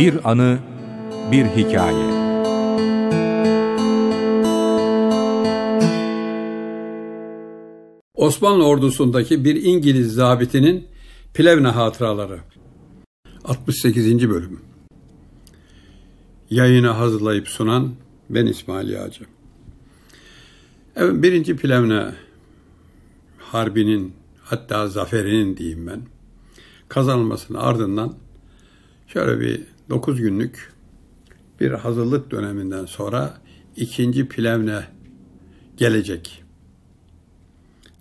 Bir anı, bir hikaye. Osmanlı ordusundaki bir İngiliz zabitinin Plevne hatıraları. 68. bölüm. Yayını hazırlayıp sunan ben İsmail Yağcı. Evet, birinci Plevne harbinin hatta zaferinin diyeyim ben kazanılmasının ardından şöyle bir 9 günlük bir hazırlık döneminden sonra ikinci Plevne gelecek.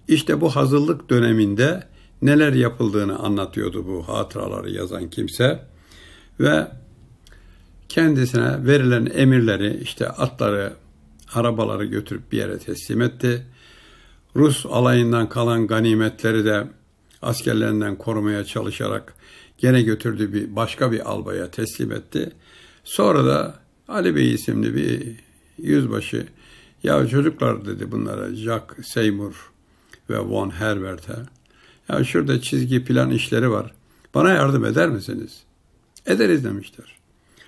İşte bu hazırlık döneminde neler yapıldığını anlatıyordu bu hatıraları yazan kimse ve kendisine verilen emirleri işte atları, arabaları götürüp bir yere teslim etti. Rus alayından kalan ganimetleri de askerlerinden korumaya çalışarak Gene götürdü bir başka bir albaya teslim etti. Sonra da Ali Bey isimli bir yüzbaşı ya çocuklar dedi bunlara Jack Seymour ve Von Herbert'e. Ya şurada çizgi plan işleri var. Bana yardım eder misiniz? Ederiz demişler.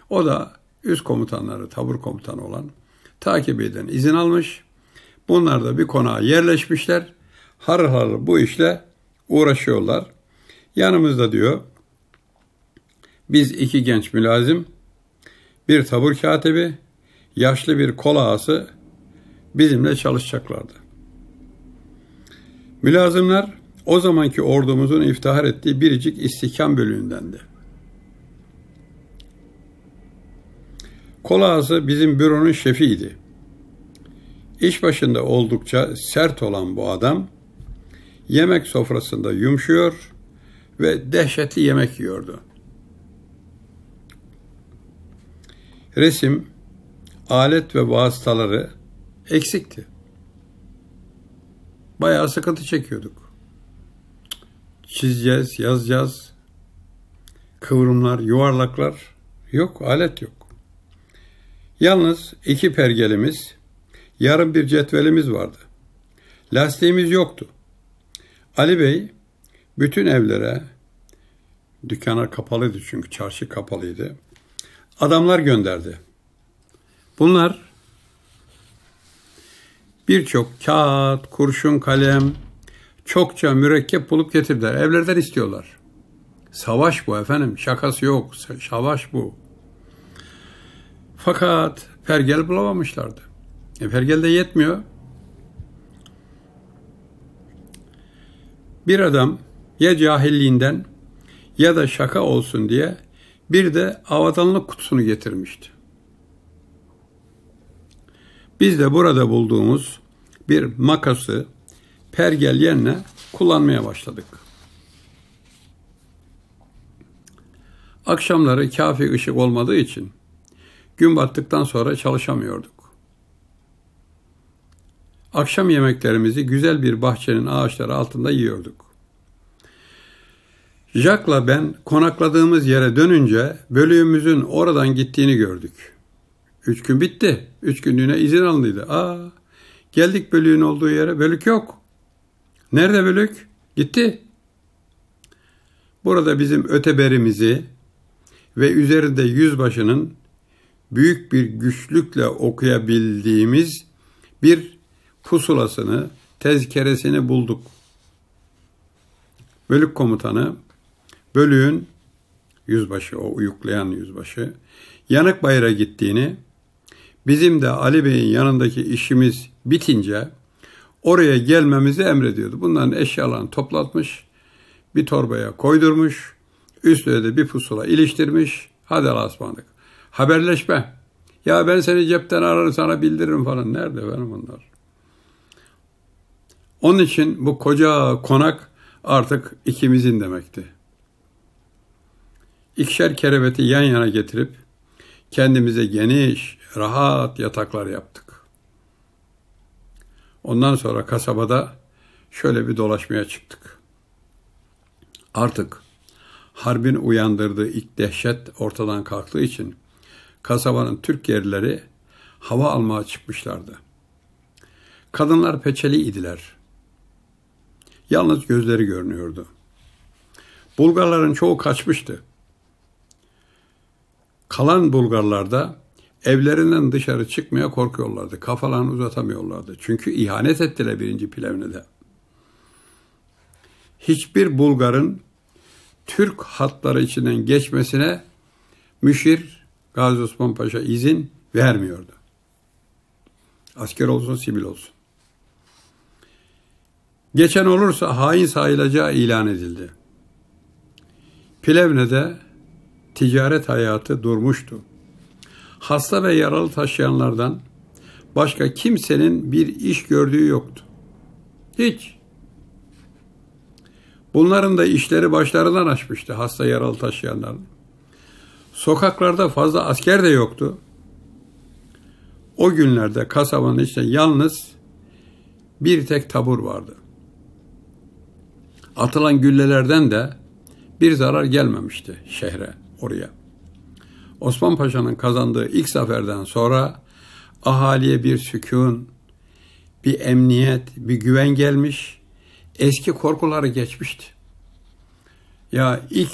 O da üst komutanları, tabur komutanı olan takip eden izin almış. Bunlar da bir konağa yerleşmişler. Harıl harıl bu işle uğraşıyorlar. Yanımızda diyor biz iki genç mülazim, bir tabur katibi, yaşlı bir kol ağası bizimle çalışacaklardı. Mülazımlar o zamanki ordumuzun iftihar ettiği biricik istihkam bölüğündendi. Kol ağası bizim büronun şefiydi. İş başında oldukça sert olan bu adam yemek sofrasında yumuşuyor ve dehşetli yemek yiyordu. resim, alet ve vasıtaları eksikti. Bayağı sıkıntı çekiyorduk. Çizeceğiz, yazacağız. Kıvrımlar, yuvarlaklar yok, alet yok. Yalnız iki pergelimiz, yarım bir cetvelimiz vardı. Lastiğimiz yoktu. Ali Bey bütün evlere, dükkanlar kapalıydı çünkü çarşı kapalıydı adamlar gönderdi. Bunlar birçok kağıt, kurşun, kalem, çokça mürekkep bulup getirdiler. Evlerden istiyorlar. Savaş bu efendim. Şakası yok. Savaş bu. Fakat pergel bulamamışlardı. E, pergel de yetmiyor. Bir adam ya cahilliğinden ya da şaka olsun diye bir de avadanlık kutusunu getirmişti. Biz de burada bulduğumuz bir makası pergel yerine kullanmaya başladık. Akşamları kafi ışık olmadığı için gün battıktan sonra çalışamıyorduk. Akşam yemeklerimizi güzel bir bahçenin ağaçları altında yiyorduk. Jack'la ben konakladığımız yere dönünce bölüğümüzün oradan gittiğini gördük. Üç gün bitti. Üç günlüğüne izin alındıydı. Aa, geldik bölüğün olduğu yere. Bölük yok. Nerede bölük? Gitti. Burada bizim öteberimizi ve üzerinde yüzbaşının büyük bir güçlükle okuyabildiğimiz bir pusulasını, tezkeresini bulduk. Bölük komutanı Bölüğün yüzbaşı, o uyuklayan yüzbaşı yanık bayıra gittiğini, bizim de Ali Bey'in yanındaki işimiz bitince oraya gelmemizi emrediyordu. Bunların eşyalarını toplatmış, bir torbaya koydurmuş, üstüne de bir pusula iliştirmiş. Hadi asmanlık. Haberleşme. Ya ben seni cepten ararım sana bildiririm falan. Nerede benim bunlar? Onun için bu koca konak artık ikimizin demekti ikişer kereveti yan yana getirip kendimize geniş, rahat yataklar yaptık. Ondan sonra kasabada şöyle bir dolaşmaya çıktık. Artık harbin uyandırdığı ilk dehşet ortadan kalktığı için kasabanın Türk yerlileri hava almaya çıkmışlardı. Kadınlar peçeli idiler. Yalnız gözleri görünüyordu. Bulgarların çoğu kaçmıştı. Kalan Bulgarlar da evlerinden dışarı çıkmaya korkuyorlardı. Kafalarını uzatamıyorlardı. Çünkü ihanet ettiler birinci de. Hiçbir Bulgar'ın Türk hatları içinden geçmesine müşir Gazi Osman Paşa izin vermiyordu. Asker olsun, sivil olsun. Geçen olursa hain sayılacağı ilan edildi. Plevne'de ticaret hayatı durmuştu. Hasta ve yaralı taşıyanlardan başka kimsenin bir iş gördüğü yoktu. Hiç. Bunların da işleri başlarından açmıştı hasta yaralı taşıyanların. Sokaklarda fazla asker de yoktu. O günlerde kasabanın içinde yalnız bir tek tabur vardı. Atılan güllelerden de bir zarar gelmemişti şehre oraya. Osman Paşa'nın kazandığı ilk zaferden sonra ahaliye bir sükun, bir emniyet, bir güven gelmiş, eski korkuları geçmişti. Ya ilk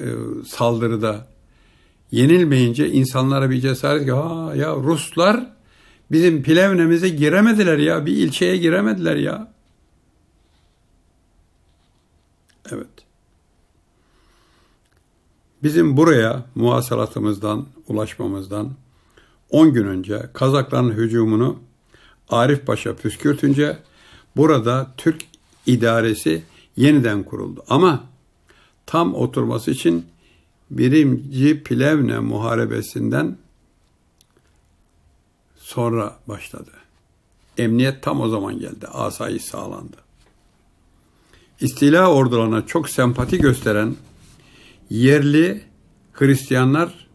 e, saldırıda yenilmeyince insanlara bir cesaret ki ha ya Ruslar bizim Plevne'mize giremediler ya bir ilçeye giremediler ya. Evet. Bizim buraya muhasalatımızdan, ulaşmamızdan 10 gün önce Kazakların hücumunu Arif Paşa püskürtünce burada Türk idaresi yeniden kuruldu. Ama tam oturması için birinci Plevne Muharebesi'nden sonra başladı. Emniyet tam o zaman geldi. Asayi sağlandı. İstila ordularına çok sempati gösteren yerli Hristiyanlar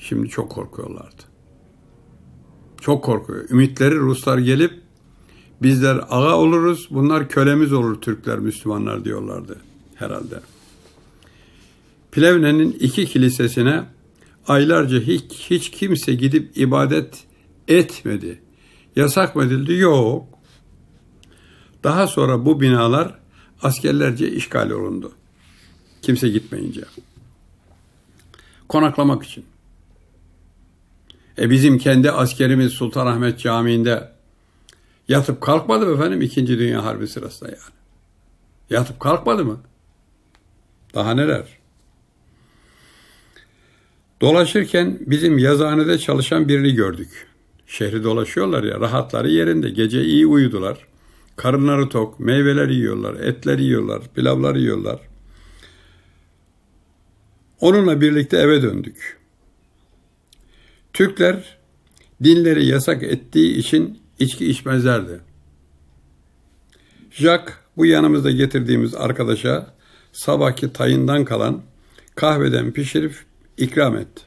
şimdi çok korkuyorlardı. Çok korkuyor. Ümitleri Ruslar gelip bizler ağa oluruz, bunlar kölemiz olur Türkler, Müslümanlar diyorlardı herhalde. Plevne'nin iki kilisesine aylarca hiç, hiç kimse gidip ibadet etmedi. Yasak mı edildi? Yok. Daha sonra bu binalar askerlerce işgal olundu. Kimse gitmeyince. Konaklamak için. E bizim kendi askerimiz Sultanahmet Camii'nde yatıp kalkmadı mı efendim İkinci Dünya Harbi sırasında yani? Yatıp kalkmadı mı? Daha neler? Dolaşırken bizim yazıhanede çalışan birini gördük. Şehri dolaşıyorlar ya rahatları yerinde. Gece iyi uyudular. Karınları tok, meyveler yiyorlar, etler yiyorlar, pilavlar yiyorlar. Onunla birlikte eve döndük. Türkler dinleri yasak ettiği için içki içmezlerdi. Jack bu yanımızda getirdiğimiz arkadaşa sabahki tayından kalan kahveden pişirip ikram etti.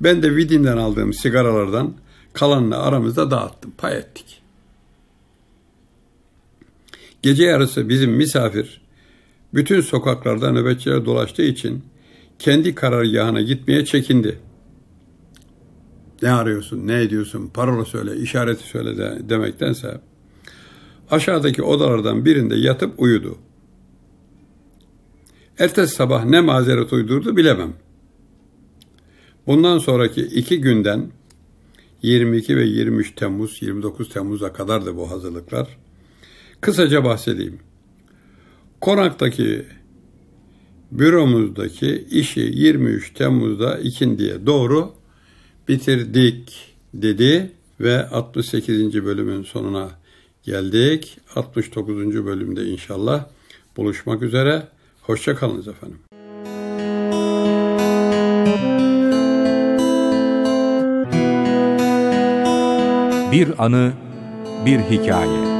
Ben de Vidin'den aldığım sigaralardan kalanını aramızda dağıttım, pay ettik. Gece yarısı bizim misafir bütün sokaklarda nöbetçiler dolaştığı için kendi karargahına gitmeye çekindi. Ne arıyorsun, ne ediyorsun, parola söyle, işareti söyle de, demektense aşağıdaki odalardan birinde yatıp uyudu. Ertesi sabah ne mazeret uydurdu bilemem. Bundan sonraki iki günden 22 ve 23 Temmuz, 29 Temmuz'a kadardı bu hazırlıklar. Kısaca bahsedeyim. Konak'taki büromuzdaki işi 23 Temmuz'da ikindiye doğru bitirdik dedi ve 68. bölümün sonuna geldik. 69. bölümde inşallah buluşmak üzere. Hoşçakalınız efendim. Bir anı, bir hikaye.